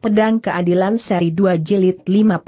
Pedang Keadilan Seri 2 Jilid 50.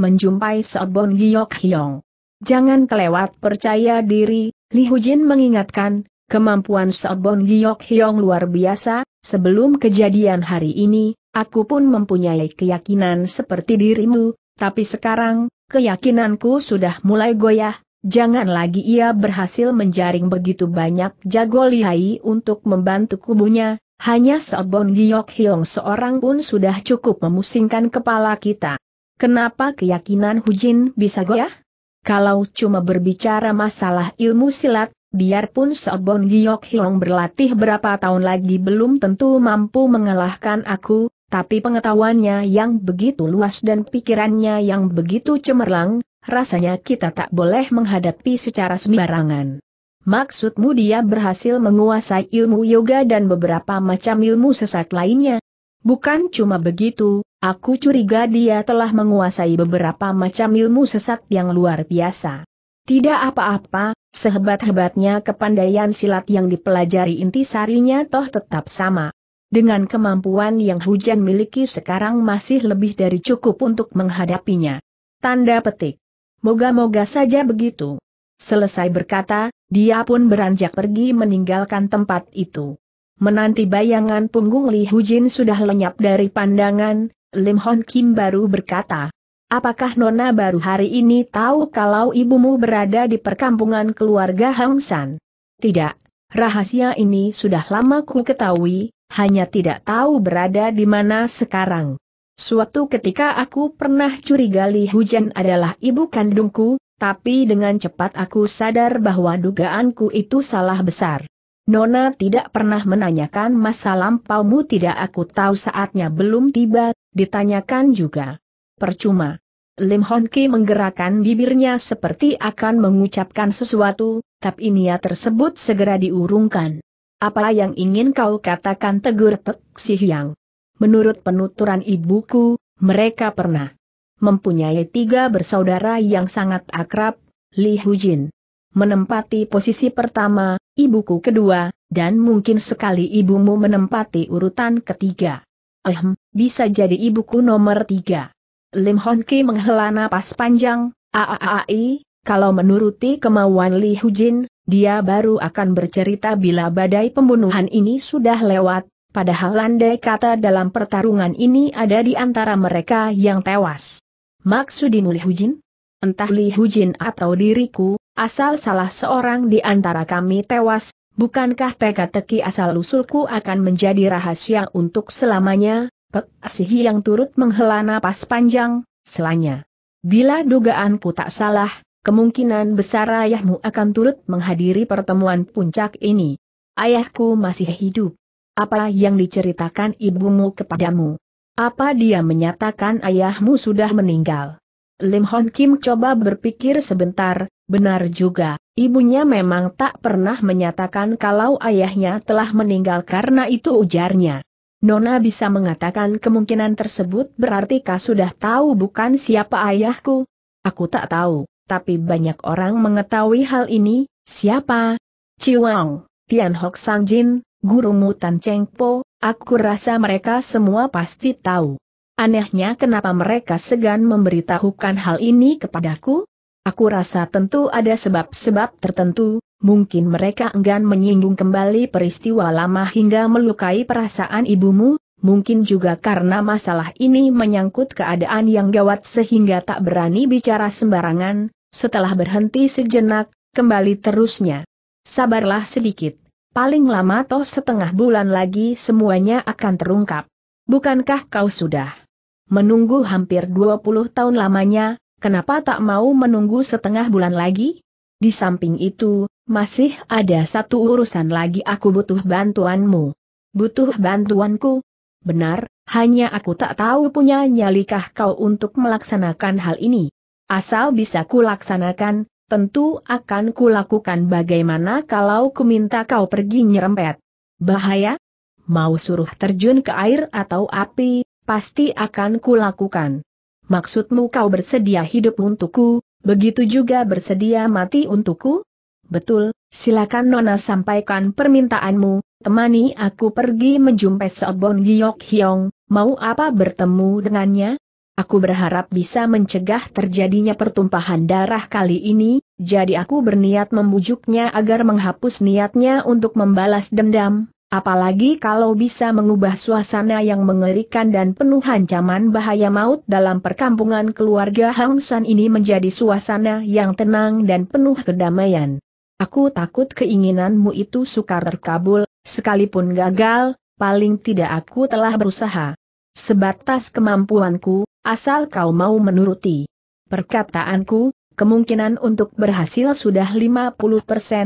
Menjumpai Seobon Giyok Hyong. Jangan kelewat percaya diri, Li Hujin mengingatkan, kemampuan Seobon Giyok Hyong luar biasa, sebelum kejadian hari ini, aku pun mempunyai keyakinan seperti dirimu, tapi sekarang, keyakinanku sudah mulai goyah, jangan lagi ia berhasil menjaring begitu banyak jago lihai untuk membantu kubunya, hanya Sobon Giok Hyong seorang pun sudah cukup memusingkan kepala kita. Kenapa keyakinan Hujin bisa goyah? Kalau cuma berbicara masalah ilmu silat, biarpun Sobon Giok Hyong berlatih berapa tahun lagi belum tentu mampu mengalahkan aku, tapi pengetahuannya yang begitu luas dan pikirannya yang begitu cemerlang, rasanya kita tak boleh menghadapi secara sembarangan. Maksudmu dia berhasil menguasai ilmu yoga dan beberapa macam ilmu sesat lainnya? Bukan cuma begitu, aku curiga dia telah menguasai beberapa macam ilmu sesat yang luar biasa. Tidak apa-apa, sehebat-hebatnya kepandaian silat yang dipelajari intisarinya toh tetap sama. Dengan kemampuan yang hujan miliki sekarang masih lebih dari cukup untuk menghadapinya. Tanda petik. Moga-moga saja begitu. Selesai berkata, dia pun beranjak pergi meninggalkan tempat itu. Menanti bayangan punggung Li Hujin sudah lenyap dari pandangan, Lim Hon Kim baru berkata, Apakah Nona baru hari ini tahu kalau ibumu berada di perkampungan keluarga Hang San? Tidak, rahasia ini sudah lama ku ketahui, hanya tidak tahu berada di mana sekarang. Suatu ketika aku pernah curiga Li Hujan adalah ibu kandungku, tapi dengan cepat aku sadar bahwa dugaanku itu salah besar. Nona tidak pernah menanyakan masa lampaumu tidak aku tahu saatnya belum tiba, ditanyakan juga. Percuma. Lim Hon Ki menggerakkan bibirnya seperti akan mengucapkan sesuatu, tapi niat tersebut segera diurungkan. Apa yang ingin kau katakan tegur Pek Si Hyang? Menurut penuturan ibuku, mereka pernah mempunyai tiga bersaudara yang sangat akrab, Li Hujin. Menempati posisi pertama, ibuku kedua, dan mungkin sekali ibumu menempati urutan ketiga. Ehm, bisa jadi ibuku nomor tiga. Lim Hon Ki menghela napas panjang, aaai, kalau menuruti kemauan Li Hujin, dia baru akan bercerita bila badai pembunuhan ini sudah lewat, padahal andai kata dalam pertarungan ini ada di antara mereka yang tewas. Maksudmu Li Hujin? Entah Li Hujin atau diriku, asal salah seorang di antara kami tewas, bukankah teka-teki asal-usulku akan menjadi rahasia untuk selamanya? Pek Sihi yang turut menghela napas panjang, selanya. Bila dugaanku tak salah, kemungkinan besar ayahmu akan turut menghadiri pertemuan puncak ini. Ayahku masih hidup. Apa yang diceritakan ibumu kepadamu? Apa dia menyatakan ayahmu sudah meninggal? Lim Hon Kim coba berpikir sebentar, benar juga, ibunya memang tak pernah menyatakan kalau ayahnya telah meninggal karena itu ujarnya. Nona bisa mengatakan kemungkinan tersebut berarti kau sudah tahu bukan siapa ayahku? Aku tak tahu, tapi banyak orang mengetahui hal ini, siapa? Ciwang, Tian Hok Sang Jin, gurumu Tan Cheng Po, aku rasa mereka semua pasti tahu. Anehnya kenapa mereka segan memberitahukan hal ini kepadaku? Aku rasa tentu ada sebab-sebab tertentu, mungkin mereka enggan menyinggung kembali peristiwa lama hingga melukai perasaan ibumu, mungkin juga karena masalah ini menyangkut keadaan yang gawat sehingga tak berani bicara sembarangan, setelah berhenti sejenak, kembali terusnya. Sabarlah sedikit paling lama toh setengah bulan lagi semuanya akan terungkap. Bukankah kau sudah menunggu hampir 20 tahun lamanya, kenapa tak mau menunggu setengah bulan lagi? Di samping itu, masih ada satu urusan lagi aku butuh bantuanmu. Butuh bantuanku? Benar, hanya aku tak tahu punya nyalikah kau untuk melaksanakan hal ini. Asal bisa kulaksanakan, Tentu akan kulakukan bagaimana kalau kuminta kau pergi nyerempet. Bahaya? Mau suruh terjun ke air atau api, pasti akan kulakukan. Maksudmu kau bersedia hidup untukku, begitu juga bersedia mati untukku? Betul, silakan Nona sampaikan permintaanmu, temani aku pergi menjumpai Seobon Giok Hyong, mau apa bertemu dengannya? Aku berharap bisa mencegah terjadinya pertumpahan darah kali ini, jadi aku berniat membujuknya agar menghapus niatnya untuk membalas dendam, apalagi kalau bisa mengubah suasana yang mengerikan dan penuh ancaman bahaya maut dalam perkampungan keluarga Hang San ini menjadi suasana yang tenang dan penuh kedamaian. Aku takut keinginanmu itu sukar terkabul, sekalipun gagal, paling tidak aku telah berusaha. Sebatas kemampuanku, Asal kau mau menuruti perkataanku, kemungkinan untuk berhasil sudah 50%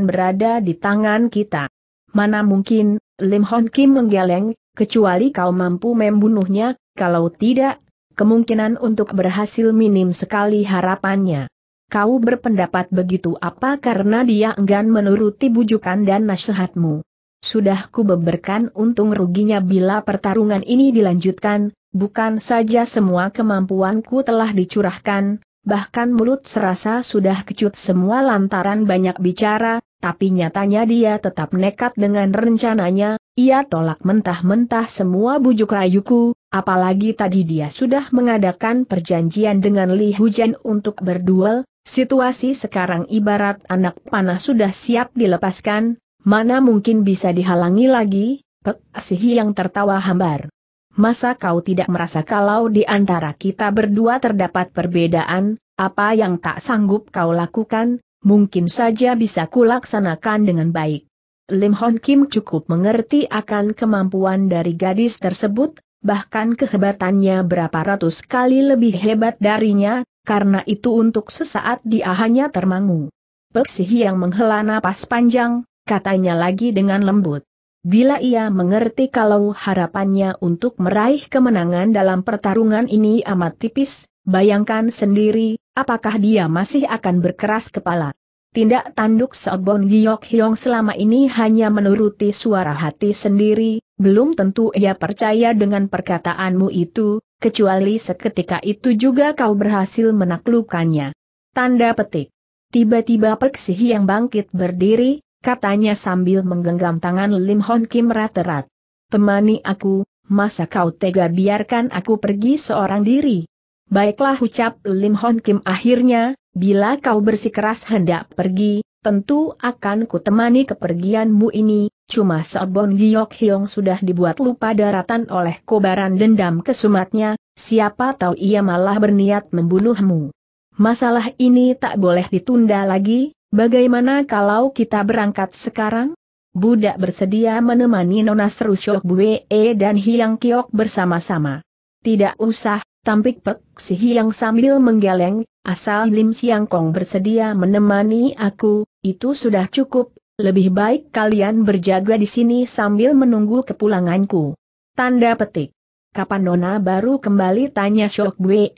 berada di tangan kita. Mana mungkin, Lim Hon Kim menggeleng, kecuali kau mampu membunuhnya, kalau tidak, kemungkinan untuk berhasil minim sekali harapannya. Kau berpendapat begitu apa karena dia enggan menuruti bujukan dan nasihatmu. Sudah ku beberkan untung ruginya bila pertarungan ini dilanjutkan, bukan saja semua kemampuanku telah dicurahkan, bahkan mulut serasa sudah kecut semua lantaran banyak bicara, tapi nyatanya dia tetap nekat dengan rencananya, ia tolak mentah-mentah semua bujuk rayuku, apalagi tadi dia sudah mengadakan perjanjian dengan Li Hujan untuk berduel, situasi sekarang ibarat anak panah sudah siap dilepaskan, mana mungkin bisa dihalangi lagi, Pek Sihi yang tertawa hambar masa kau tidak merasa kalau di antara kita berdua terdapat perbedaan, apa yang tak sanggup kau lakukan, mungkin saja bisa kulaksanakan dengan baik. Lim Hon Kim cukup mengerti akan kemampuan dari gadis tersebut, bahkan kehebatannya berapa ratus kali lebih hebat darinya, karena itu untuk sesaat dia hanya termangu. bersih yang menghela napas panjang, katanya lagi dengan lembut. Bila ia mengerti kalau harapannya untuk meraih kemenangan dalam pertarungan ini amat tipis, bayangkan sendiri, apakah dia masih akan berkeras kepala. Tindak tanduk Seobon Giok Hyong selama ini hanya menuruti suara hati sendiri, belum tentu ia percaya dengan perkataanmu itu, kecuali seketika itu juga kau berhasil menaklukkannya. Tanda petik. Tiba-tiba Perksih yang bangkit berdiri, katanya sambil menggenggam tangan Lim Hon Kim rat-rat. Temani aku, masa kau tega biarkan aku pergi seorang diri? Baiklah ucap Lim Hon Kim akhirnya, bila kau bersikeras hendak pergi, tentu akan kutemani kepergianmu ini, cuma Sobon Giok Hyong sudah dibuat lupa daratan oleh kobaran dendam kesumatnya, siapa tahu ia malah berniat membunuhmu. Masalah ini tak boleh ditunda lagi, Bagaimana kalau kita berangkat sekarang? Budak bersedia menemani Nona Seru Syok Bue dan Hiang Kiok bersama-sama. Tidak usah, tampik Pek Si Hiang sambil menggeleng, asal Lim Siang Kong bersedia menemani aku, itu sudah cukup, lebih baik kalian berjaga di sini sambil menunggu kepulanganku. Tanda petik. Kapan Nona baru kembali tanya Syok Bue?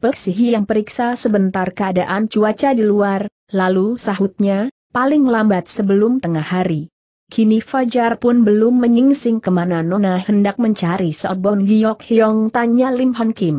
Pek Si yang periksa sebentar keadaan cuaca di luar, lalu sahutnya, paling lambat sebelum tengah hari. Kini Fajar pun belum menyingsing kemana Nona hendak mencari Sobon Giyok Hyong tanya Lim Hon Kim.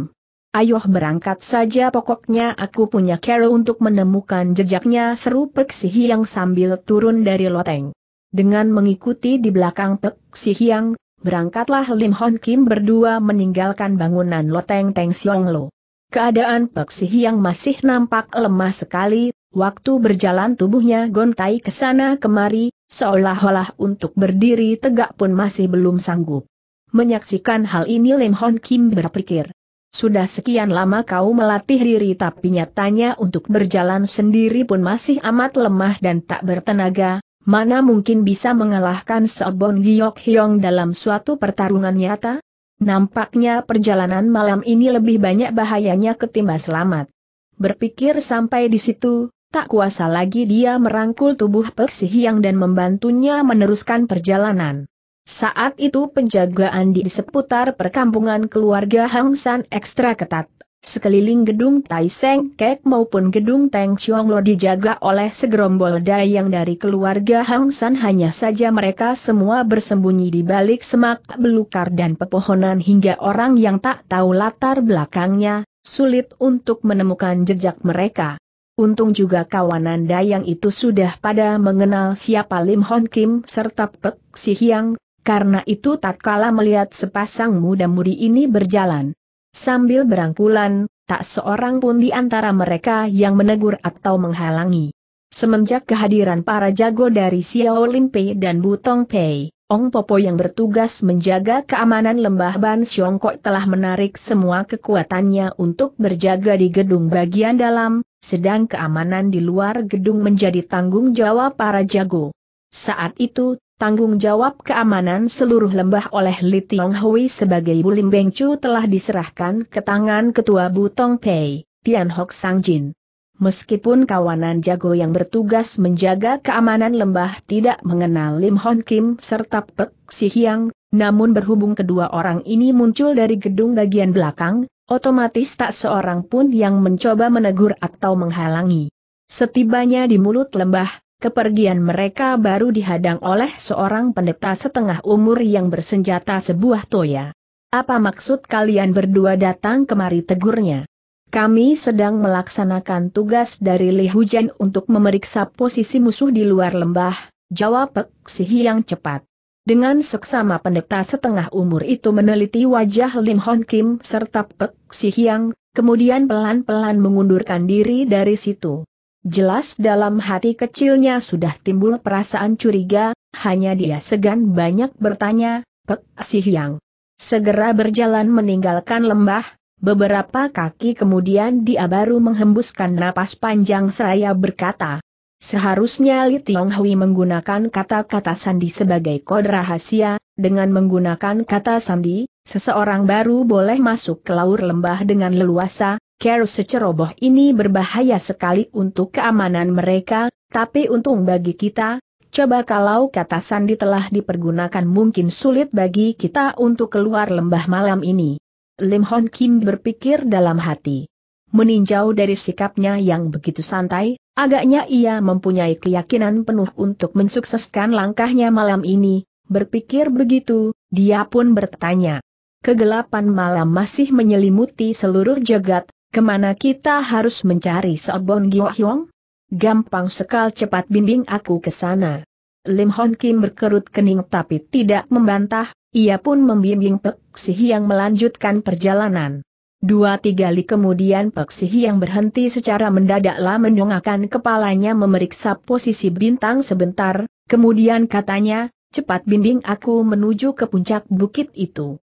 Ayoh berangkat saja pokoknya aku punya kero untuk menemukan jejaknya seru Pek si Hiang sambil turun dari loteng. Dengan mengikuti di belakang Pek si Hiang, berangkatlah Lim Hon Kim berdua meninggalkan bangunan loteng Teng Siong Lo. Keadaan Pek si Hiang masih nampak lemah sekali, Waktu berjalan tubuhnya gontai ke sana kemari, seolah-olah untuk berdiri tegak pun masih belum sanggup. Menyaksikan hal ini Lim Hon Kim berpikir. Sudah sekian lama kau melatih diri tapi nyatanya untuk berjalan sendiri pun masih amat lemah dan tak bertenaga, mana mungkin bisa mengalahkan Seobong Giok Hyong dalam suatu pertarungan nyata? Nampaknya perjalanan malam ini lebih banyak bahayanya ketimbang selamat. Berpikir sampai di situ, Tak kuasa lagi dia merangkul tubuh Peksi Hiang dan membantunya meneruskan perjalanan. Saat itu penjagaan di seputar perkampungan keluarga Hang San ekstra ketat. Sekeliling gedung Tai Seng Kek maupun gedung Teng Chiong Lo dijaga oleh segerombol dayang dari keluarga Hang San hanya saja mereka semua bersembunyi di balik semak belukar dan pepohonan hingga orang yang tak tahu latar belakangnya, sulit untuk menemukan jejak mereka. Untung juga kawanan Dayang itu sudah pada mengenal siapa Lim Hon Kim serta Pek Si Hyang, karena itu tatkala melihat sepasang muda-mudi ini berjalan. Sambil berangkulan, tak seorang pun di antara mereka yang menegur atau menghalangi. Semenjak kehadiran para jago dari Xiao Lin Pei dan Butong Pei, Ong Popo yang bertugas menjaga keamanan lembah Ban Siongkok telah menarik semua kekuatannya untuk berjaga di gedung bagian dalam, sedang keamanan di luar gedung menjadi tanggung jawab para jago. Saat itu, tanggung jawab keamanan seluruh lembah oleh Li Tiong Hui sebagai Bulim Beng Chu telah diserahkan ke tangan Ketua Butong Pei, Tian Hok Sang Jin. Meskipun kawanan jago yang bertugas menjaga keamanan lembah tidak mengenal Lim Hon Kim serta Pek Si Hiang, namun berhubung kedua orang ini muncul dari gedung bagian belakang, Otomatis tak seorang pun yang mencoba menegur atau menghalangi. Setibanya di mulut lembah, kepergian mereka baru dihadang oleh seorang pendeta setengah umur yang bersenjata sebuah toya. Apa maksud kalian berdua datang kemari tegurnya? Kami sedang melaksanakan tugas dari Li Hujan untuk memeriksa posisi musuh di luar lembah, jawab Pek Sihi yang cepat. Dengan seksama pendeta setengah umur itu meneliti wajah Lim Hon Kim serta Pek Si Hyang, kemudian pelan-pelan mengundurkan diri dari situ. Jelas dalam hati kecilnya sudah timbul perasaan curiga, hanya dia segan banyak bertanya, Pek Si Hyang. Segera berjalan meninggalkan lembah, beberapa kaki kemudian dia baru menghembuskan napas panjang seraya berkata, Seharusnya Li Hui menggunakan kata-kata sandi sebagai kode rahasia, dengan menggunakan kata sandi, seseorang baru boleh masuk ke laur lembah dengan leluasa, care seceroboh ini berbahaya sekali untuk keamanan mereka, tapi untung bagi kita, coba kalau kata sandi telah dipergunakan mungkin sulit bagi kita untuk keluar lembah malam ini. Lim Hon Kim berpikir dalam hati. Meninjau dari sikapnya yang begitu santai, Agaknya ia mempunyai keyakinan penuh untuk mensukseskan langkahnya malam ini, berpikir begitu, dia pun bertanya. Kegelapan malam masih menyelimuti seluruh jagat, kemana kita harus mencari Sobon Gyohyong? Gampang sekal cepat bimbing aku ke sana. Lim Hon Kim berkerut kening tapi tidak membantah, ia pun membimbing Pek Sih yang melanjutkan perjalanan. Dua-tiga li kemudian Peksihi yang berhenti secara mendadaklah menyongakkan kepalanya memeriksa posisi bintang sebentar, kemudian katanya, cepat bimbing aku menuju ke puncak bukit itu.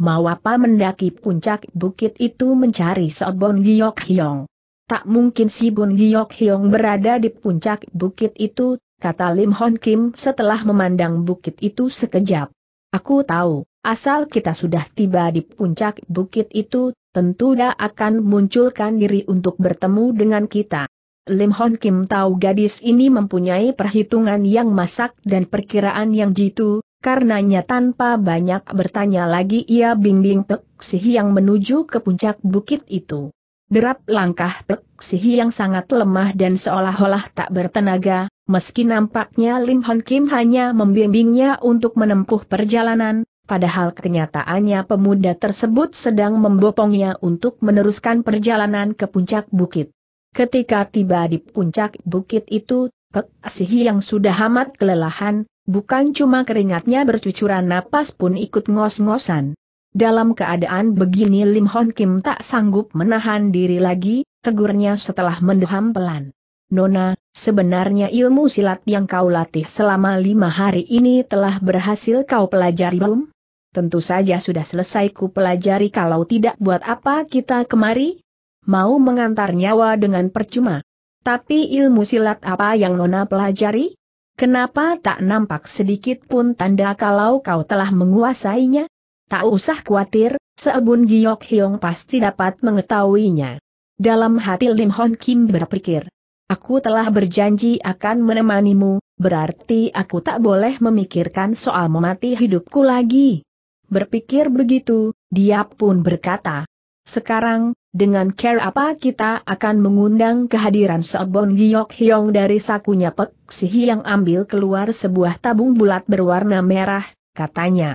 Mau apa mendaki puncak bukit itu mencari Sobon Giok Hyong. Tak mungkin si Bun Giok Hyong berada di puncak bukit itu, kata Lim Hon Kim setelah memandang bukit itu sekejap. Aku tahu, asal kita sudah tiba di puncak bukit itu, tentu dia akan munculkan diri untuk bertemu dengan kita. Lim Hon Kim tahu gadis ini mempunyai perhitungan yang masak dan perkiraan yang jitu, karenanya tanpa banyak bertanya lagi ia bimbing Pek yang menuju ke puncak bukit itu. Derap langkah Pek yang sangat lemah dan seolah-olah tak bertenaga, meski nampaknya Lim Hon Kim hanya membimbingnya untuk menempuh perjalanan, Padahal kenyataannya pemuda tersebut sedang membopongnya untuk meneruskan perjalanan ke puncak bukit. Ketika tiba di puncak bukit itu, Pek Sihi yang sudah amat kelelahan, bukan cuma keringatnya bercucuran napas pun ikut ngos-ngosan. Dalam keadaan begini Lim Hon Kim tak sanggup menahan diri lagi, tegurnya setelah mendeham pelan. Nona, sebenarnya ilmu silat yang kau latih selama lima hari ini telah berhasil kau pelajari belum? Tentu saja sudah selesai ku pelajari kalau tidak buat apa kita kemari? Mau mengantar nyawa dengan percuma. Tapi ilmu silat apa yang Nona pelajari? Kenapa tak nampak sedikit pun tanda kalau kau telah menguasainya? Tak usah khawatir, seebun Giok Hyong pasti dapat mengetahuinya. Dalam hati Lim Hon Kim berpikir, Aku telah berjanji akan menemanimu, berarti aku tak boleh memikirkan soal memati hidupku lagi. Berpikir begitu, dia pun berkata, sekarang, dengan care apa kita akan mengundang kehadiran Sobon Giok Hyong dari sakunya Pek Sihi yang ambil keluar sebuah tabung bulat berwarna merah, katanya.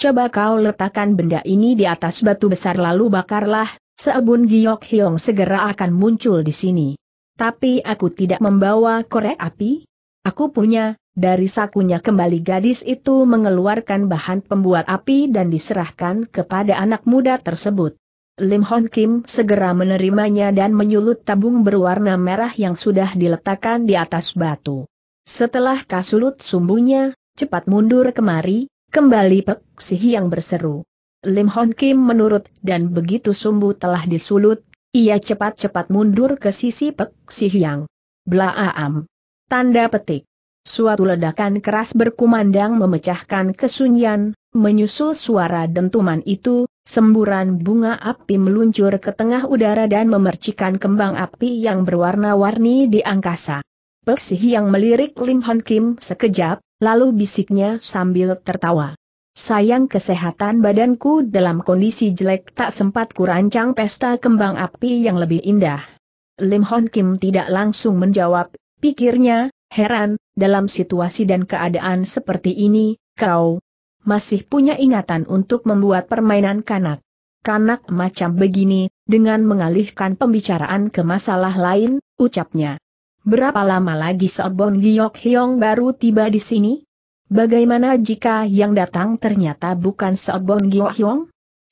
Coba kau letakkan benda ini di atas batu besar lalu bakarlah, Sobon Giok Hyong segera akan muncul di sini. Tapi aku tidak membawa korek api. Aku punya, dari sakunya kembali gadis itu mengeluarkan bahan pembuat api dan diserahkan kepada anak muda tersebut. Lim Hon Kim segera menerimanya dan menyulut tabung berwarna merah yang sudah diletakkan di atas batu. Setelah kasulut sumbunya, cepat mundur kemari, kembali Pek Sihi yang berseru. Lim Hon Kim menurut dan begitu sumbu telah disulut, ia cepat-cepat mundur ke sisi Pek Sihi Blaaam. Tanda petik. Suatu ledakan keras berkumandang memecahkan kesunyian, menyusul suara dentuman itu, semburan bunga api meluncur ke tengah udara dan memercikan kembang api yang berwarna-warni di angkasa. Peksih yang melirik Lim Hon Kim sekejap, lalu bisiknya sambil tertawa. Sayang kesehatan badanku dalam kondisi jelek tak sempat kurancang pesta kembang api yang lebih indah. Lim Hon Kim tidak langsung menjawab, pikirnya, Heran, dalam situasi dan keadaan seperti ini, kau masih punya ingatan untuk membuat permainan kanak. Kanak macam begini, dengan mengalihkan pembicaraan ke masalah lain, ucapnya. Berapa lama lagi Sobon Giok Hyong baru tiba di sini? Bagaimana jika yang datang ternyata bukan Sobon Giok Hyong?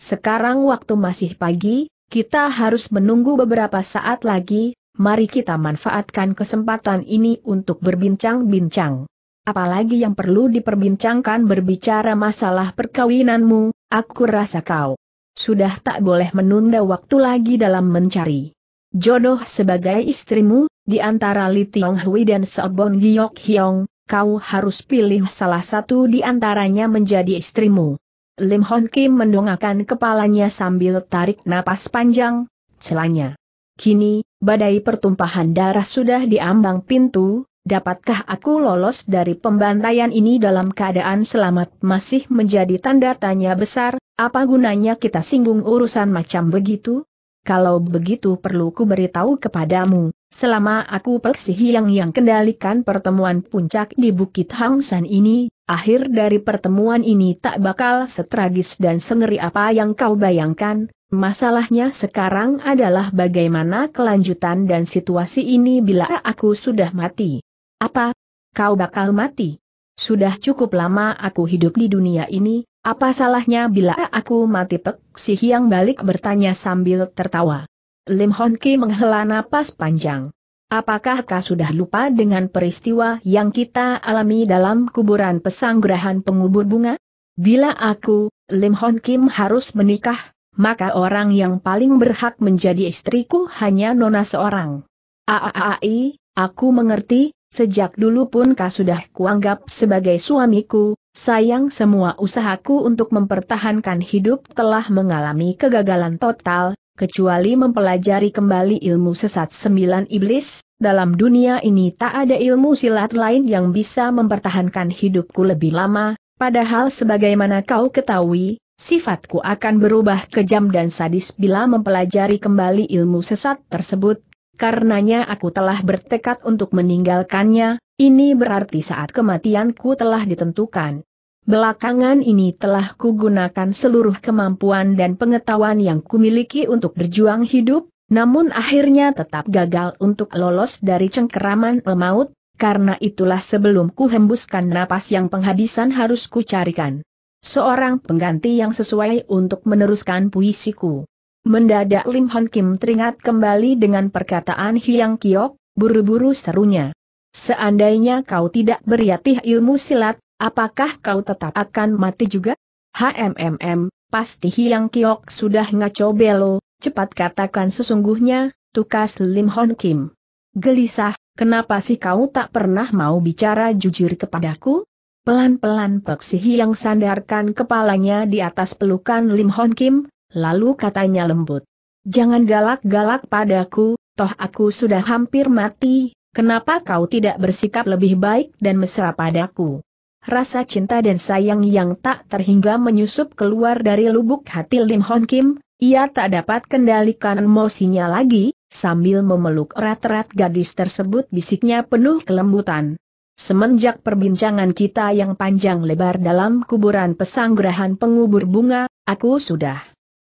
Sekarang waktu masih pagi, kita harus menunggu beberapa saat lagi, mari kita manfaatkan kesempatan ini untuk berbincang-bincang. Apalagi yang perlu diperbincangkan berbicara masalah perkawinanmu, aku rasa kau sudah tak boleh menunda waktu lagi dalam mencari jodoh sebagai istrimu, di antara Li Tiong Hui dan Sobon Giok Hyong, kau harus pilih salah satu di antaranya menjadi istrimu. Lim Hon Kim mendongakkan kepalanya sambil tarik napas panjang, celanya Kini, badai pertumpahan darah sudah diambang pintu, dapatkah aku lolos dari pembantaian ini dalam keadaan selamat masih menjadi tanda tanya besar, apa gunanya kita singgung urusan macam begitu? Kalau begitu perlu ku beritahu kepadamu, selama aku peksihi yang yang kendalikan pertemuan puncak di Bukit Hang San ini, akhir dari pertemuan ini tak bakal setragis dan sengeri apa yang kau bayangkan, Masalahnya sekarang adalah bagaimana kelanjutan dan situasi ini bila aku sudah mati. Apa? Kau bakal mati? Sudah cukup lama aku hidup di dunia ini, apa salahnya bila aku mati pek? Si Hiang balik bertanya sambil tertawa. Lim Hon Ki menghela napas panjang. Apakah kau sudah lupa dengan peristiwa yang kita alami dalam kuburan pesanggrahan pengubur bunga? Bila aku, Lim Hon Kim harus menikah, maka orang yang paling berhak menjadi istriku hanya Nona seorang. Aaai, ah, ah, ah, aku mengerti, sejak dulu pun kau sudah kuanggap sebagai suamiku, sayang semua usahaku untuk mempertahankan hidup telah mengalami kegagalan total, kecuali mempelajari kembali ilmu sesat sembilan iblis, dalam dunia ini tak ada ilmu silat lain yang bisa mempertahankan hidupku lebih lama, padahal sebagaimana kau ketahui, Sifatku akan berubah kejam dan sadis bila mempelajari kembali ilmu sesat tersebut, karenanya aku telah bertekad untuk meninggalkannya, ini berarti saat kematianku telah ditentukan. Belakangan ini telah kugunakan seluruh kemampuan dan pengetahuan yang kumiliki untuk berjuang hidup, namun akhirnya tetap gagal untuk lolos dari cengkeraman pemaut, karena itulah sebelum kuhembuskan napas yang penghabisan harus kucarikan. Seorang pengganti yang sesuai untuk meneruskan puisiku. Mendadak Lim Hon Kim teringat kembali dengan perkataan Hyang Kiok, buru-buru serunya. Seandainya kau tidak beriatih ilmu silat, apakah kau tetap akan mati juga? HMMM, pasti Hyang Kiok sudah ngaco belo, cepat katakan sesungguhnya, tukas Lim Hon Kim. Gelisah, kenapa sih kau tak pernah mau bicara jujur kepadaku? Pelan-pelan Pek Sihi yang sandarkan kepalanya di atas pelukan Lim Hon Kim, lalu katanya lembut. Jangan galak-galak padaku, toh aku sudah hampir mati, kenapa kau tidak bersikap lebih baik dan mesra padaku? Rasa cinta dan sayang yang tak terhingga menyusup keluar dari lubuk hati Lim Hon Kim, ia tak dapat kendalikan emosinya lagi, sambil memeluk erat-erat gadis tersebut bisiknya penuh kelembutan. Semenjak perbincangan kita yang panjang lebar dalam kuburan pesanggrahan pengubur bunga, aku sudah.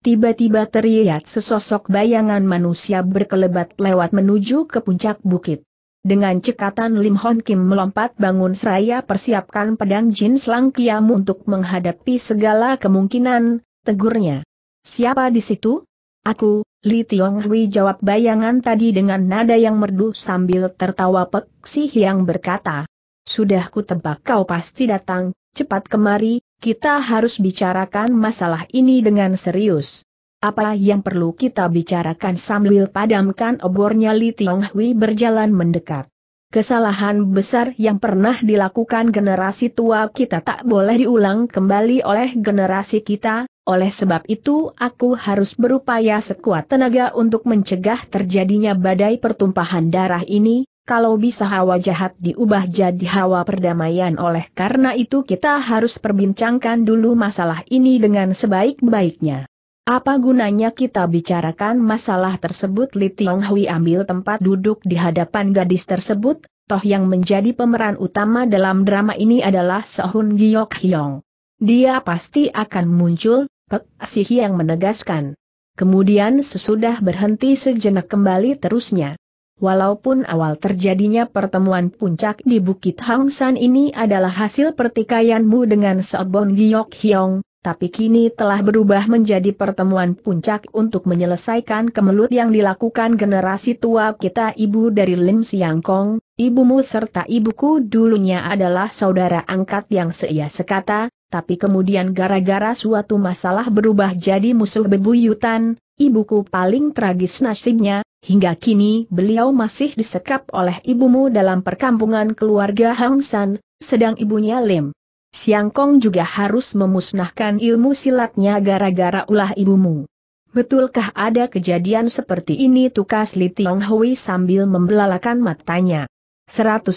Tiba-tiba terlihat sesosok bayangan manusia berkelebat lewat menuju ke puncak bukit. Dengan cekatan Lim Hon Kim melompat bangun seraya persiapkan pedang Jin Slang Kiam untuk menghadapi segala kemungkinan, tegurnya. Siapa di situ? Aku, Li Tiong Hui jawab bayangan tadi dengan nada yang merdu sambil tertawa Pek Si Hiang berkata. Sudah kutebak kau pasti datang, cepat kemari, kita harus bicarakan masalah ini dengan serius. Apa yang perlu kita bicarakan sambil padamkan obornya Li Tiong Hui berjalan mendekat. Kesalahan besar yang pernah dilakukan generasi tua kita tak boleh diulang kembali oleh generasi kita, oleh sebab itu aku harus berupaya sekuat tenaga untuk mencegah terjadinya badai pertumpahan darah ini, kalau bisa hawa jahat diubah jadi hawa perdamaian oleh karena itu kita harus perbincangkan dulu masalah ini dengan sebaik-baiknya. Apa gunanya kita bicarakan masalah tersebut Li Tiong Hui ambil tempat duduk di hadapan gadis tersebut, toh yang menjadi pemeran utama dalam drama ini adalah Sehun Giok Hyong. Dia pasti akan muncul, Pek Sihi yang menegaskan. Kemudian sesudah berhenti sejenak kembali terusnya. Walaupun awal terjadinya pertemuan puncak di Bukit Hang San ini adalah hasil pertikaianmu dengan Seobon Giok Hyong, tapi kini telah berubah menjadi pertemuan puncak untuk menyelesaikan kemelut yang dilakukan generasi tua kita ibu dari Lim Siang Kong, ibumu serta ibuku dulunya adalah saudara angkat yang seia sekata, tapi kemudian gara-gara suatu masalah berubah jadi musuh bebuyutan, ibuku paling tragis nasibnya, Hingga kini beliau masih disekap oleh ibumu dalam perkampungan keluarga Hang San, sedang ibunya Lim. Siang Kong juga harus memusnahkan ilmu silatnya gara-gara ulah ibumu. Betulkah ada kejadian seperti ini tukas Li Tiong Hui sambil membelalakan matanya. 100%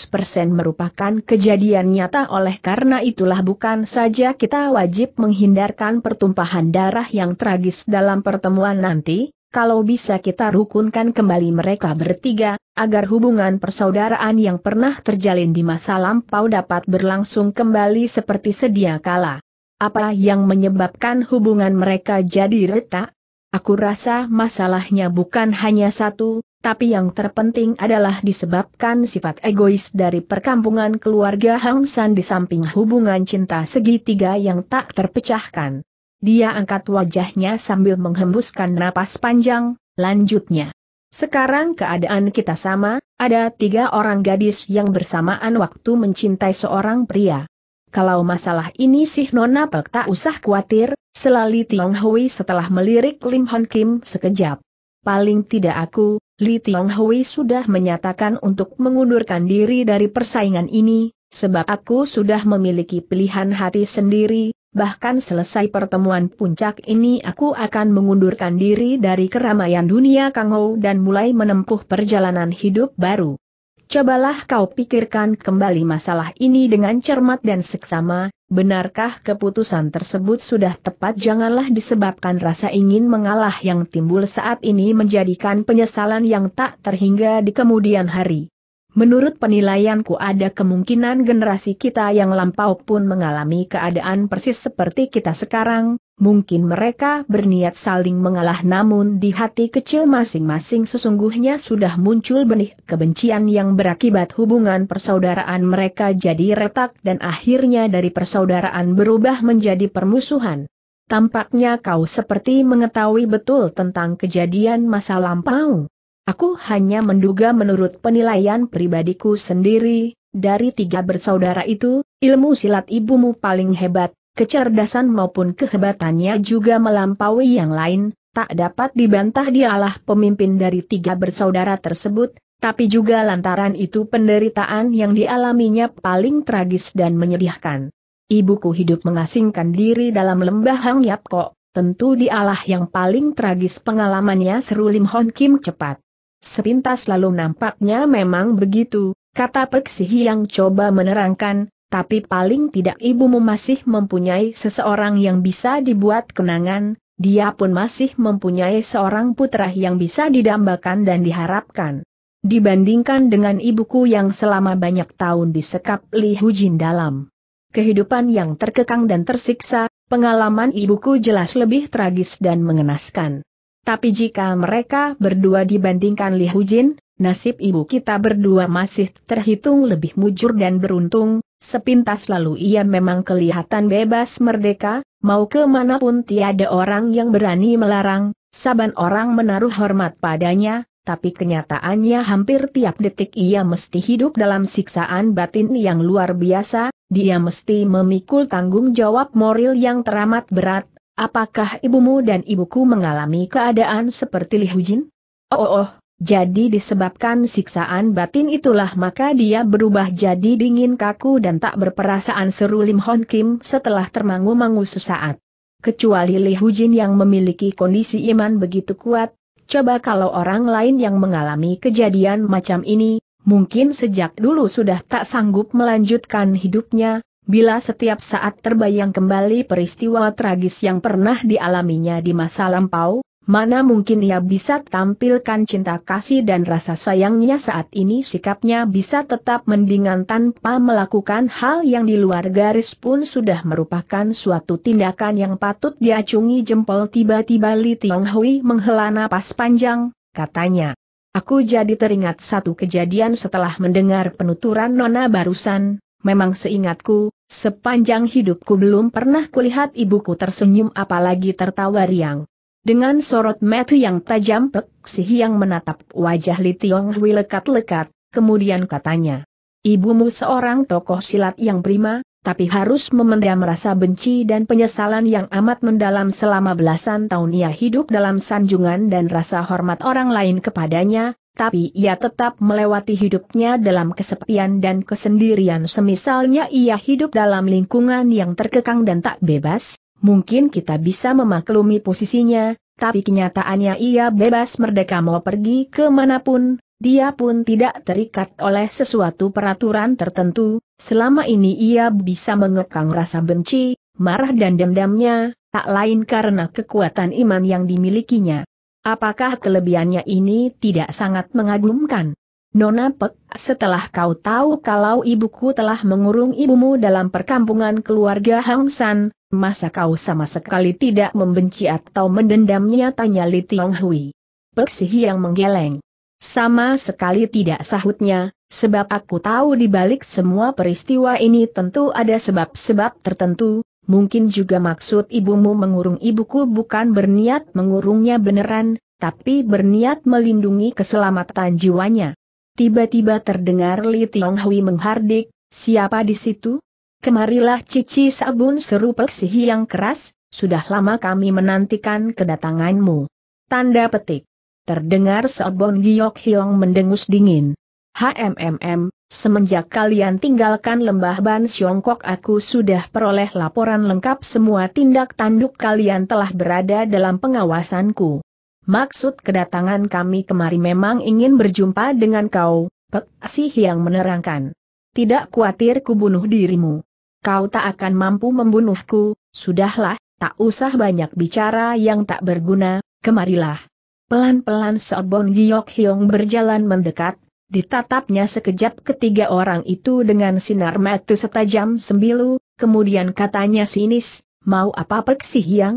merupakan kejadian nyata oleh karena itulah bukan saja kita wajib menghindarkan pertumpahan darah yang tragis dalam pertemuan nanti, kalau bisa kita rukunkan kembali mereka bertiga, agar hubungan persaudaraan yang pernah terjalin di masa lampau dapat berlangsung kembali seperti sedia kala. Apa yang menyebabkan hubungan mereka jadi retak? Aku rasa masalahnya bukan hanya satu, tapi yang terpenting adalah disebabkan sifat egois dari perkampungan keluarga Hang San di samping hubungan cinta segitiga yang tak terpecahkan. Dia angkat wajahnya sambil menghembuskan napas panjang, lanjutnya. Sekarang keadaan kita sama, ada tiga orang gadis yang bersamaan waktu mencintai seorang pria. Kalau masalah ini sih Nona Pek tak usah khawatir, selali Tiong Hui setelah melirik Lim Hon Kim sekejap. Paling tidak aku, Li Tiong Hui sudah menyatakan untuk mengundurkan diri dari persaingan ini, sebab aku sudah memiliki pilihan hati sendiri, bahkan selesai pertemuan puncak ini aku akan mengundurkan diri dari keramaian dunia Kangou dan mulai menempuh perjalanan hidup baru. Cobalah kau pikirkan kembali masalah ini dengan cermat dan seksama, benarkah keputusan tersebut sudah tepat janganlah disebabkan rasa ingin mengalah yang timbul saat ini menjadikan penyesalan yang tak terhingga di kemudian hari. Menurut penilaianku ada kemungkinan generasi kita yang lampau pun mengalami keadaan persis seperti kita sekarang, mungkin mereka berniat saling mengalah namun di hati kecil masing-masing sesungguhnya sudah muncul benih kebencian yang berakibat hubungan persaudaraan mereka jadi retak dan akhirnya dari persaudaraan berubah menjadi permusuhan. Tampaknya kau seperti mengetahui betul tentang kejadian masa lampau. Aku hanya menduga menurut penilaian pribadiku sendiri, dari tiga bersaudara itu, ilmu silat ibumu paling hebat, kecerdasan maupun kehebatannya juga melampaui yang lain, tak dapat dibantah dialah pemimpin dari tiga bersaudara tersebut, tapi juga lantaran itu penderitaan yang dialaminya paling tragis dan menyedihkan. Ibuku hidup mengasingkan diri dalam lembah Hang Kok, tentu dialah yang paling tragis pengalamannya seru Lim Hon Kim cepat. Sepintas lalu nampaknya memang begitu, kata Peksihi yang coba menerangkan, tapi paling tidak ibumu masih mempunyai seseorang yang bisa dibuat kenangan, dia pun masih mempunyai seorang putra yang bisa didambakan dan diharapkan. Dibandingkan dengan ibuku yang selama banyak tahun disekap Li Hujin dalam kehidupan yang terkekang dan tersiksa, pengalaman ibuku jelas lebih tragis dan mengenaskan. Tapi jika mereka berdua dibandingkan Li Hujin, nasib ibu kita berdua masih terhitung lebih mujur dan beruntung, sepintas lalu ia memang kelihatan bebas merdeka, mau ke pun tiada orang yang berani melarang, saban orang menaruh hormat padanya, tapi kenyataannya hampir tiap detik ia mesti hidup dalam siksaan batin yang luar biasa, dia mesti memikul tanggung jawab moral yang teramat berat, Apakah ibumu dan ibuku mengalami keadaan seperti Li Hujin? Oh, oh, oh, jadi disebabkan siksaan batin itulah maka dia berubah jadi dingin kaku dan tak berperasaan seru Lim Hon Kim setelah termangu-mangu sesaat. Kecuali Li Hujin yang memiliki kondisi iman begitu kuat, coba kalau orang lain yang mengalami kejadian macam ini, mungkin sejak dulu sudah tak sanggup melanjutkan hidupnya, Bila setiap saat terbayang kembali peristiwa tragis yang pernah dialaminya di masa lampau, mana mungkin ia bisa tampilkan cinta kasih dan rasa sayangnya saat ini sikapnya bisa tetap mendingan tanpa melakukan hal yang di luar garis pun sudah merupakan suatu tindakan yang patut diacungi jempol tiba-tiba Li Tiong Hui menghela napas panjang, katanya. Aku jadi teringat satu kejadian setelah mendengar penuturan Nona barusan, memang seingatku, Sepanjang hidupku belum pernah kulihat ibuku tersenyum apalagi tertawa riang. Dengan sorot mata yang tajam Pek si yang menatap wajah Li Tiong Hui lekat-lekat, kemudian katanya. Ibumu seorang tokoh silat yang prima, tapi harus memendam rasa benci dan penyesalan yang amat mendalam selama belasan tahun ia hidup dalam sanjungan dan rasa hormat orang lain kepadanya, tapi ia tetap melewati hidupnya dalam kesepian dan kesendirian semisalnya ia hidup dalam lingkungan yang terkekang dan tak bebas, mungkin kita bisa memaklumi posisinya, tapi kenyataannya ia bebas merdeka mau pergi kemanapun, dia pun tidak terikat oleh sesuatu peraturan tertentu, selama ini ia bisa mengekang rasa benci, marah dan dendamnya, tak lain karena kekuatan iman yang dimilikinya. Apakah kelebihannya ini tidak sangat mengagumkan? Nona Pek, setelah kau tahu kalau ibuku telah mengurung ibumu dalam perkampungan keluarga Hang San, masa kau sama sekali tidak membenci atau mendendamnya tanya Li Tiong Hui. Pek Sihi yang menggeleng. Sama sekali tidak sahutnya, sebab aku tahu di balik semua peristiwa ini tentu ada sebab-sebab tertentu, mungkin juga maksud ibumu mengurung ibuku bukan berniat mengurungnya beneran, tapi berniat melindungi keselamatan jiwanya. Tiba-tiba terdengar Li Tiong Hui menghardik, siapa di situ? Kemarilah cici sabun seru peksihi yang keras, sudah lama kami menantikan kedatanganmu. Tanda petik. Terdengar Sabun Giok Hiong mendengus dingin. HMMM, semenjak kalian tinggalkan lembah Ban Siongkok aku sudah peroleh laporan lengkap semua tindak tanduk kalian telah berada dalam pengawasanku. Maksud kedatangan kami kemari memang ingin berjumpa dengan kau, Pek Sih yang menerangkan. Tidak khawatir ku bunuh dirimu. Kau tak akan mampu membunuhku, sudahlah, tak usah banyak bicara yang tak berguna, kemarilah. Pelan-pelan Sobon Giok Hyong berjalan mendekat, Ditatapnya sekejap ketiga orang itu dengan sinar mata setajam sembilu, kemudian katanya sinis, mau apa peksih yang?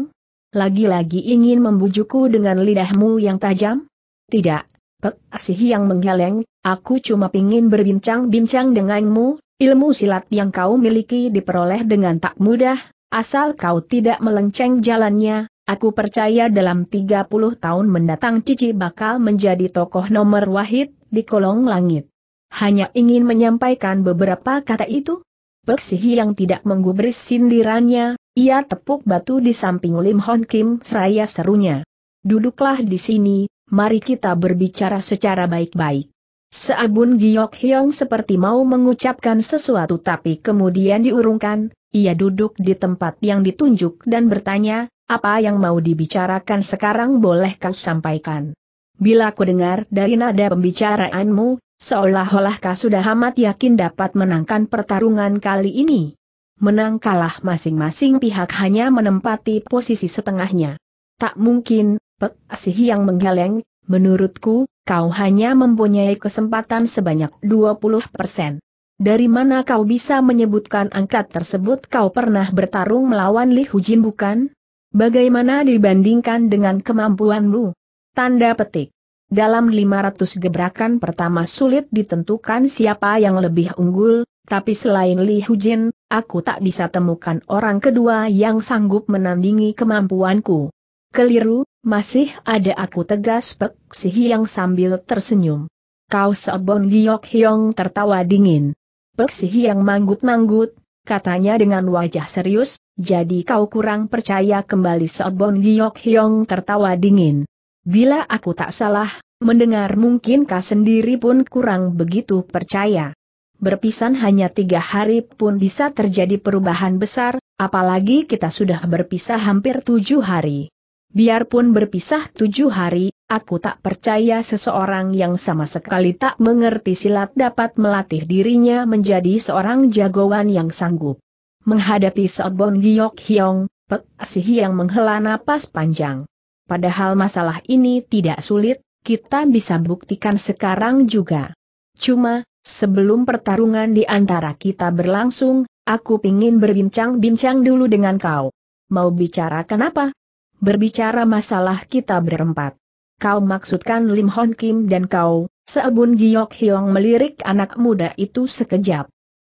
Lagi-lagi ingin membujukku dengan lidahmu yang tajam? Tidak, peksih yang menggeleng, aku cuma pingin berbincang-bincang denganmu, ilmu silat yang kau miliki diperoleh dengan tak mudah, asal kau tidak melenceng jalannya, aku percaya dalam 30 tahun mendatang Cici bakal menjadi tokoh nomor wahid, di kolong langit. Hanya ingin menyampaikan beberapa kata itu? Peksihi yang tidak menggubris sindirannya, ia tepuk batu di samping Lim Hon Kim seraya serunya. Duduklah di sini, mari kita berbicara secara baik-baik. Seabun Giok Hyong seperti mau mengucapkan sesuatu tapi kemudian diurungkan, ia duduk di tempat yang ditunjuk dan bertanya, apa yang mau dibicarakan sekarang boleh kau sampaikan? Bila ku dengar dari nada pembicaraanmu, seolah-olah kau sudah amat yakin dapat menangkan pertarungan kali ini. Menang kalah masing-masing pihak hanya menempati posisi setengahnya. Tak mungkin, Pek Asih yang menggeleng, menurutku, kau hanya mempunyai kesempatan sebanyak 20 persen. Dari mana kau bisa menyebutkan angka tersebut kau pernah bertarung melawan Li Hujin bukan? Bagaimana dibandingkan dengan kemampuanmu? Tanda petik. Dalam 500 gebrakan pertama sulit ditentukan siapa yang lebih unggul, tapi selain Li Hujin, aku tak bisa temukan orang kedua yang sanggup menandingi kemampuanku. Keliru, masih ada aku tegas Pek Sihi yang sambil tersenyum. Kau Sebon Giok Hyong tertawa dingin. Pek Sihi yang manggut-manggut, katanya dengan wajah serius, jadi kau kurang percaya kembali Sebon Giok Hyong tertawa dingin. Bila aku tak salah, mendengar mungkin mungkinkah sendiri pun kurang begitu percaya. Berpisan hanya tiga hari pun bisa terjadi perubahan besar, apalagi kita sudah berpisah hampir tujuh hari. Biarpun berpisah tujuh hari, aku tak percaya seseorang yang sama sekali tak mengerti silat dapat melatih dirinya menjadi seorang jagoan yang sanggup. Menghadapi Sobon Giyok Hyong, Pek Asih yang menghela napas panjang padahal masalah ini tidak sulit, kita bisa buktikan sekarang juga. Cuma, sebelum pertarungan di antara kita berlangsung, aku ingin berbincang-bincang dulu dengan kau. Mau bicara kenapa? Berbicara masalah kita berempat. Kau maksudkan Lim Hon Kim dan kau, seabun Giok Hyong melirik anak muda itu sekejap.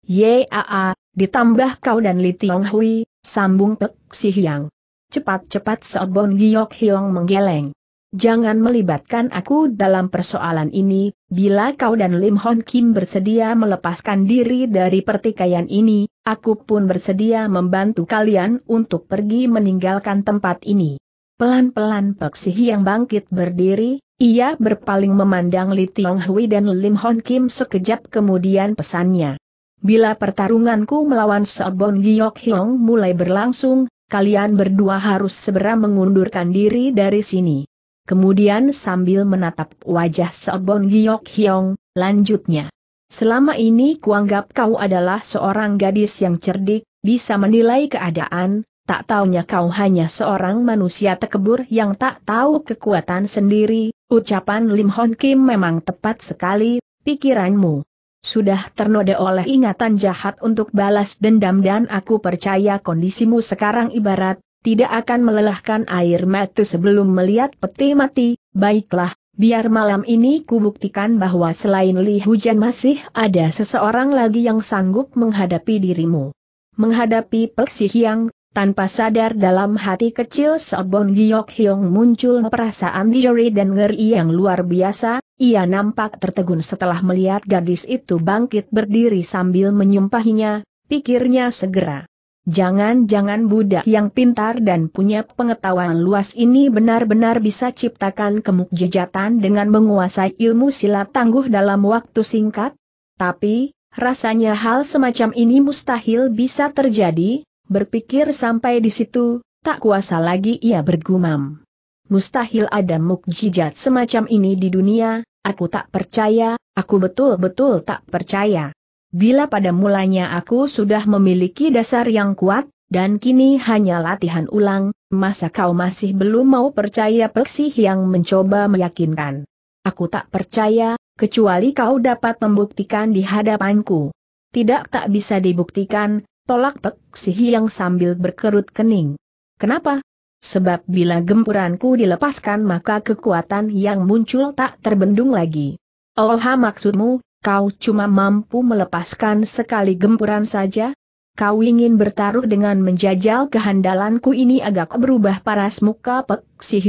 Yaa, ditambah kau dan Li Tiong Hui, sambung Pek Si Hyang. Cepat-cepat Seobon Giok Hiong menggeleng. Jangan melibatkan aku dalam persoalan ini, bila kau dan Lim Hon Kim bersedia melepaskan diri dari pertikaian ini, aku pun bersedia membantu kalian untuk pergi meninggalkan tempat ini. Pelan-pelan Pek si yang bangkit berdiri, ia berpaling memandang Li Tiong Hui dan Lim Hon Kim sekejap kemudian pesannya. Bila pertarunganku melawan Seobon Giok Hiong mulai berlangsung, kalian berdua harus segera mengundurkan diri dari sini. Kemudian sambil menatap wajah Seobong Giok Hyong, lanjutnya. Selama ini kuanggap kau adalah seorang gadis yang cerdik, bisa menilai keadaan, tak taunya kau hanya seorang manusia tekebur yang tak tahu kekuatan sendiri, ucapan Lim Hon Kim memang tepat sekali, pikiranmu. Sudah ternoda oleh ingatan jahat untuk balas dendam dan aku percaya kondisimu sekarang ibarat, tidak akan melelahkan air mata sebelum melihat peti mati, baiklah, biar malam ini kubuktikan bahwa selain Li Hujan masih ada seseorang lagi yang sanggup menghadapi dirimu. Menghadapi Pek Yang, tanpa sadar dalam hati kecil Sobon Giok Hyong muncul perasaan dijeri dan ngeri yang luar biasa, ia nampak tertegun setelah melihat gadis itu bangkit berdiri sambil menyumpahinya, pikirnya segera. Jangan-jangan budak yang pintar dan punya pengetahuan luas ini benar-benar bisa ciptakan kemukjizatan dengan menguasai ilmu silat tangguh dalam waktu singkat? Tapi, rasanya hal semacam ini mustahil bisa terjadi, Berpikir sampai di situ, tak kuasa lagi ia bergumam. Mustahil ada mukjizat semacam ini di dunia, aku tak percaya, aku betul-betul tak percaya. Bila pada mulanya aku sudah memiliki dasar yang kuat, dan kini hanya latihan ulang, masa kau masih belum mau percaya persih yang mencoba meyakinkan. Aku tak percaya, kecuali kau dapat membuktikan di hadapanku. Tidak tak bisa dibuktikan, Tolak Pek Si sambil berkerut kening. Kenapa? Sebab bila gempuranku dilepaskan maka kekuatan yang muncul tak terbendung lagi. Oh maksudmu, kau cuma mampu melepaskan sekali gempuran saja? Kau ingin bertaruh dengan menjajal kehandalanku ini agak berubah paras muka Pek Si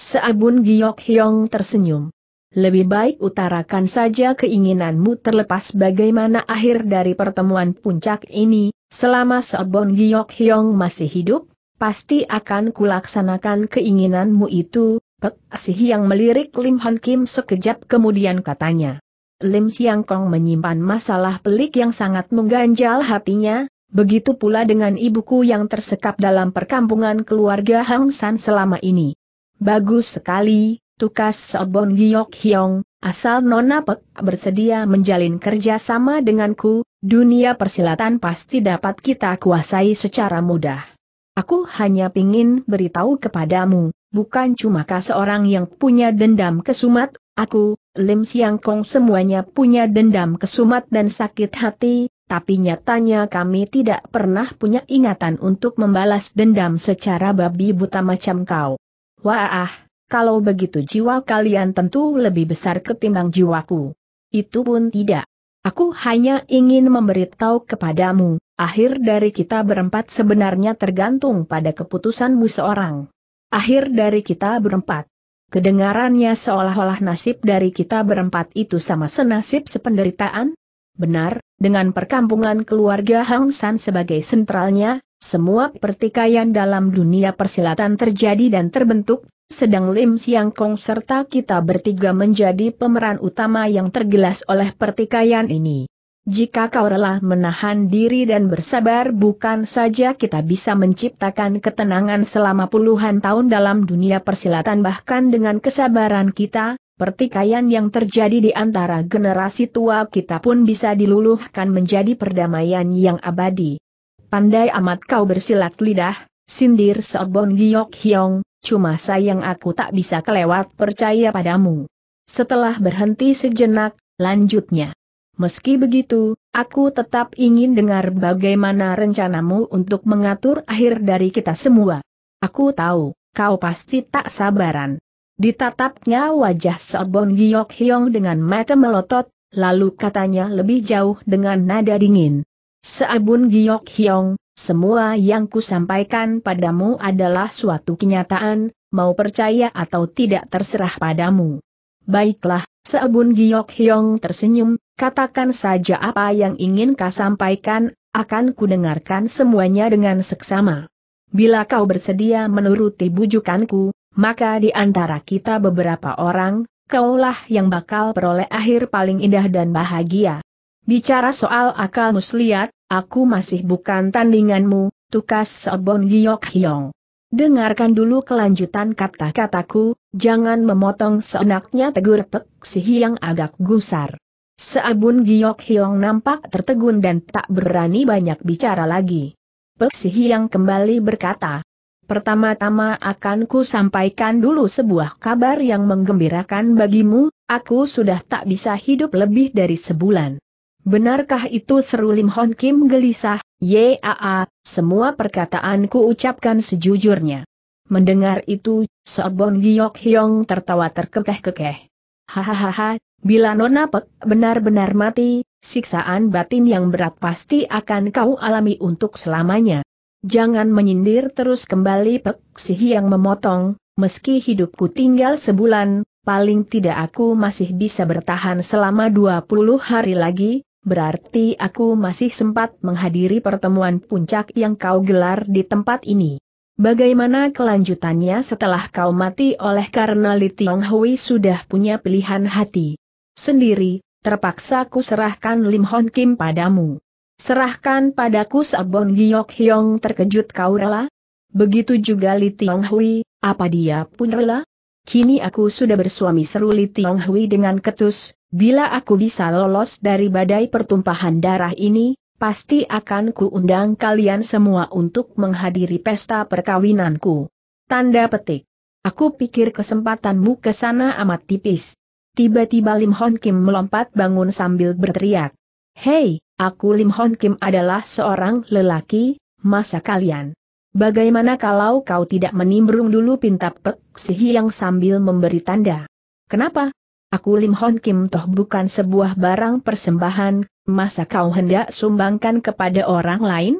Seabun Giok Hyong tersenyum. Lebih baik utarakan saja keinginanmu terlepas bagaimana akhir dari pertemuan puncak ini, Selama Sobon Giok Hyong masih hidup, pasti akan kulaksanakan keinginanmu itu, Pek Si Hyang melirik Lim Han Kim sekejap kemudian katanya. Lim Siang Kong menyimpan masalah pelik yang sangat mengganjal hatinya, begitu pula dengan ibuku yang tersekap dalam perkampungan keluarga Hang San selama ini. Bagus sekali, Tukas Sobon Giok Hyong, asal Nona Pek bersedia menjalin kerjasama denganku, dunia persilatan pasti dapat kita kuasai secara mudah. Aku hanya ingin beritahu kepadamu, bukan cuma kau seorang yang punya dendam kesumat, aku, Lim Siang Kong semuanya punya dendam kesumat dan sakit hati, tapi nyatanya kami tidak pernah punya ingatan untuk membalas dendam secara babi buta macam kau. Wah kalau begitu jiwa kalian tentu lebih besar ketimbang jiwaku. Itu pun tidak. Aku hanya ingin memberitahu kepadamu, akhir dari kita berempat sebenarnya tergantung pada keputusanmu seorang. Akhir dari kita berempat. Kedengarannya seolah-olah nasib dari kita berempat itu sama senasib sependeritaan? Benar, dengan perkampungan keluarga Hang San sebagai sentralnya, semua pertikaian dalam dunia persilatan terjadi dan terbentuk, sedang Lim Siang Kong serta kita bertiga menjadi pemeran utama yang tergelas oleh pertikaian ini. Jika kau rela menahan diri dan bersabar bukan saja kita bisa menciptakan ketenangan selama puluhan tahun dalam dunia persilatan bahkan dengan kesabaran kita, pertikaian yang terjadi di antara generasi tua kita pun bisa diluluhkan menjadi perdamaian yang abadi. Pandai amat kau bersilat lidah, sindir Seobon Giyok Hyong, Cuma sayang aku tak bisa kelewat percaya padamu. Setelah berhenti sejenak, lanjutnya. Meski begitu, aku tetap ingin dengar bagaimana rencanamu untuk mengatur akhir dari kita semua. Aku tahu, kau pasti tak sabaran. Ditatapnya wajah Sobon Giok Hyong dengan mata melotot, lalu katanya lebih jauh dengan nada dingin. Seabun Giok Hyong, semua yang kusampaikan padamu adalah suatu kenyataan, mau percaya atau tidak terserah padamu. Baiklah, Seabun Giok Hyong tersenyum, katakan saja apa yang ingin kau sampaikan, akan kudengarkan semuanya dengan seksama. Bila kau bersedia menuruti bujukanku, maka di antara kita beberapa orang, kaulah yang bakal peroleh akhir paling indah dan bahagia. Bicara soal akal muslihat, Aku masih bukan tandinganmu, tukas Sobon Giok Hyong. Dengarkan dulu kelanjutan kata-kataku, jangan memotong seenaknya tegur Pek Si agak gusar. Seabun Giok Hyong nampak tertegun dan tak berani banyak bicara lagi. Pek Si kembali berkata, Pertama-tama akan ku sampaikan dulu sebuah kabar yang menggembirakan bagimu, aku sudah tak bisa hidup lebih dari sebulan. Benarkah itu seru Lim Hon Kim gelisah? Yaa, semua perkataanku ucapkan sejujurnya. Mendengar itu, Sobon Giyok Hyong tertawa terkekeh-kekeh. Hahaha, bila Nona Pek benar-benar mati, siksaan batin yang berat pasti akan kau alami untuk selamanya. Jangan menyindir terus kembali Pek Sihi yang memotong, meski hidupku tinggal sebulan, paling tidak aku masih bisa bertahan selama 20 hari lagi, berarti aku masih sempat menghadiri pertemuan puncak yang kau gelar di tempat ini. Bagaimana kelanjutannya setelah kau mati oleh karena Li Tiong Hui sudah punya pilihan hati sendiri, terpaksa ku serahkan Lim Hon Kim padamu. Serahkan padaku Sabon Giok Hyong terkejut kau rela? Begitu juga Li Tiong Hui, apa dia pun rela? Kini aku sudah bersuami seruli Li Tiong Hui dengan ketus, bila aku bisa lolos dari badai pertumpahan darah ini, pasti akan kuundang kalian semua untuk menghadiri pesta perkawinanku. Tanda petik. Aku pikir kesempatanmu ke sana amat tipis. Tiba-tiba Lim Hon Kim melompat bangun sambil berteriak. Hei, aku Lim Hon Kim adalah seorang lelaki, masa kalian? Bagaimana kalau kau tidak menimbrung dulu pinta Pek Sihi yang sambil memberi tanda? Kenapa? Aku Lim Hon Kim toh bukan sebuah barang persembahan, masa kau hendak sumbangkan kepada orang lain?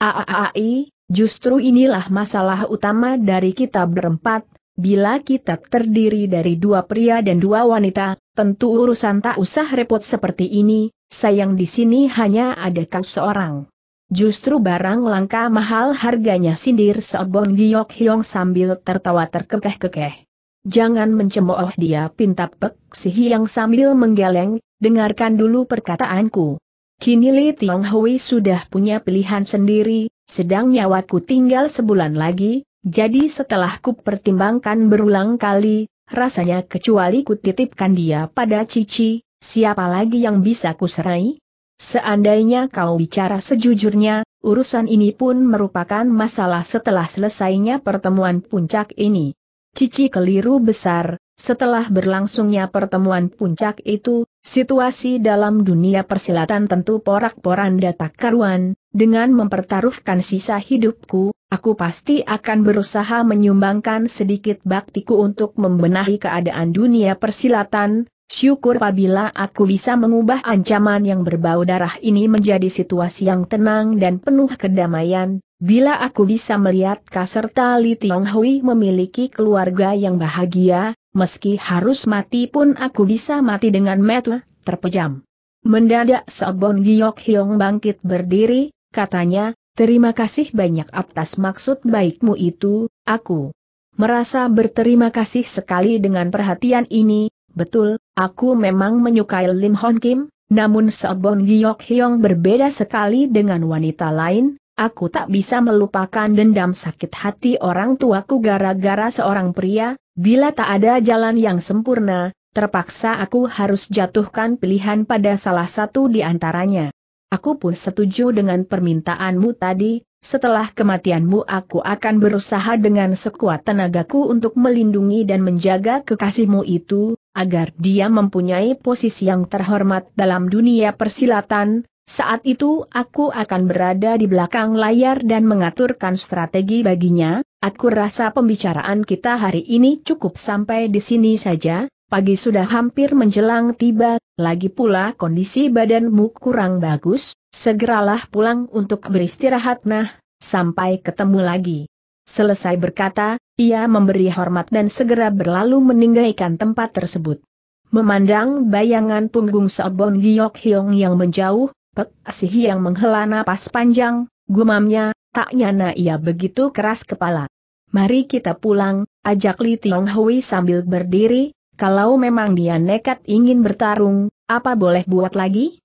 Aaai, justru inilah masalah utama dari kita berempat, bila kita terdiri dari dua pria dan dua wanita, tentu urusan tak usah repot seperti ini, sayang di sini hanya ada kau seorang. Justru barang langka mahal harganya sindir Seobong Giok Hiong sambil tertawa terkekeh-kekeh. Jangan mencemooh dia pintap Pek Si Hiang sambil menggeleng, dengarkan dulu perkataanku. Kini Li Tiong Hui sudah punya pilihan sendiri, sedang nyawaku tinggal sebulan lagi, jadi setelah ku pertimbangkan berulang kali, rasanya kecuali ku titipkan dia pada Cici, siapa lagi yang bisa ku serai? Seandainya kau bicara sejujurnya, urusan ini pun merupakan masalah setelah selesainya pertemuan puncak ini. Cici keliru besar, setelah berlangsungnya pertemuan puncak itu, situasi dalam dunia persilatan tentu porak-poranda tak karuan, dengan mempertaruhkan sisa hidupku, aku pasti akan berusaha menyumbangkan sedikit baktiku untuk membenahi keadaan dunia persilatan, Syukur apabila aku bisa mengubah ancaman yang berbau darah ini menjadi situasi yang tenang dan penuh kedamaian, bila aku bisa melihat Kaserta Li Tiong Hui memiliki keluarga yang bahagia, meski harus mati pun aku bisa mati dengan metu, terpejam. Mendadak Sobon Giok Hyong bangkit berdiri, katanya, terima kasih banyak atas maksud baikmu itu, aku merasa berterima kasih sekali dengan perhatian ini, Betul, aku memang menyukai Lim Hon Kim, namun Sobon Giok Hyong berbeda sekali dengan wanita lain, aku tak bisa melupakan dendam sakit hati orang tuaku gara-gara seorang pria, bila tak ada jalan yang sempurna, terpaksa aku harus jatuhkan pilihan pada salah satu di antaranya. Aku pun setuju dengan permintaanmu tadi, setelah kematianmu aku akan berusaha dengan sekuat tenagaku untuk melindungi dan menjaga kekasihmu itu, agar dia mempunyai posisi yang terhormat dalam dunia persilatan, saat itu aku akan berada di belakang layar dan mengaturkan strategi baginya. Aku rasa pembicaraan kita hari ini cukup sampai di sini saja. Pagi sudah hampir menjelang tiba, lagi pula kondisi badanmu kurang bagus. Segeralah pulang untuk beristirahat. Nah, sampai ketemu lagi. Selesai berkata, ia memberi hormat dan segera berlalu meninggalkan tempat tersebut. Memandang bayangan punggung Sobon Giok Hyong yang menjauh, Pek Asih yang menghela napas panjang, gumamnya, tak nyana ia begitu keras kepala. Mari kita pulang, ajak Li Tiong Hui sambil berdiri, kalau memang dia nekat ingin bertarung, apa boleh buat lagi?